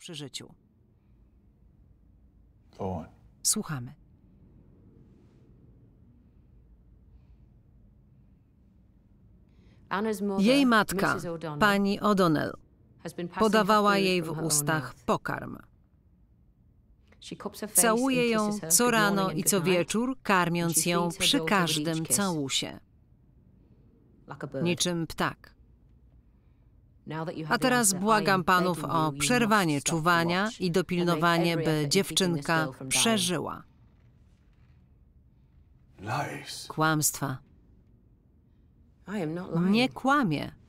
przy życiu. Słuchamy. Jej matka, pani O'Donnell, podawała jej w ustach pokarm. Całuje ją co rano i co wieczór, karmiąc ją przy każdym całusie. Niczym ptak. A teraz błagam panów o przerwanie czuwania i dopilnowanie, by dziewczynka przeżyła. Kłamstwa. Nie kłamie.